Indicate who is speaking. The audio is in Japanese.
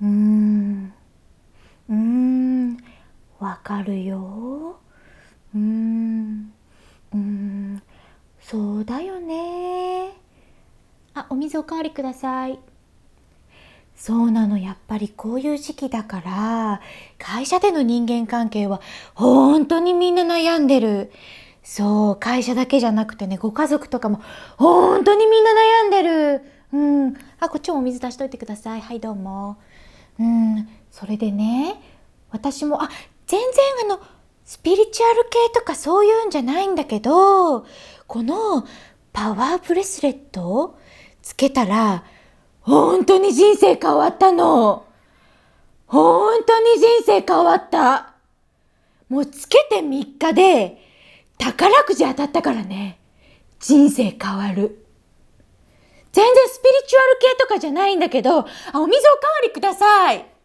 Speaker 1: うーんうーんわかるようーんうーんそうだよねあお水おかわりくださいそうなのやっぱりこういう時期だから会社での人間関係は本当にみんな悩んでるそう会社だけじゃなくてねご家族とかも本当にみんな悩んでるあこっちもお水出しといてくださいはいどうもうんそれでね私もあ全然あのスピリチュアル系とかそういうんじゃないんだけどこのパワーブレスレットをつけたら本当に人生変わったの本当に人生変わったもうつけて3日で宝くじ当たったからね人生変わる全然スピリとかじゃないんだけど、あお水おかわりください。